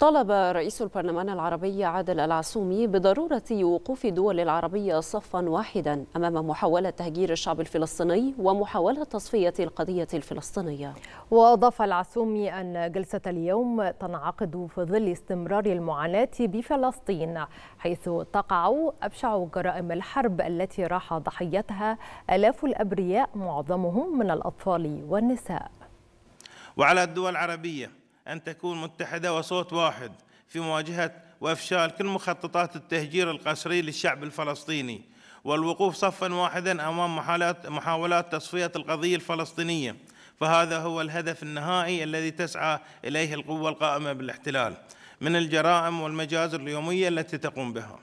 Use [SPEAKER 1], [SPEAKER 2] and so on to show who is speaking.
[SPEAKER 1] طالب رئيس البرلمان العربي عادل العسومي بضرورة وقوف دول العربية صفا واحدا أمام محاولة تهجير الشعب الفلسطيني ومحاولة تصفية القضية الفلسطينية وأضاف العسومي أن جلسة اليوم تنعقد
[SPEAKER 2] في ظل استمرار المعاناة بفلسطين حيث تقع أبشع جرائم الحرب التي راح ضحيتها آلاف الأبرياء معظمهم من
[SPEAKER 3] الأطفال والنساء
[SPEAKER 4] وعلى الدول العربيه أن تكون متحدة وصوت واحد في مواجهة وإفشال كل مخططات التهجير القسري للشعب الفلسطيني والوقوف صفا واحدا أمام محاولات تصفية القضية الفلسطينية فهذا هو الهدف النهائي الذي تسعى إليه القوة القائمة بالاحتلال من الجرائم والمجازر اليومية التي تقوم بها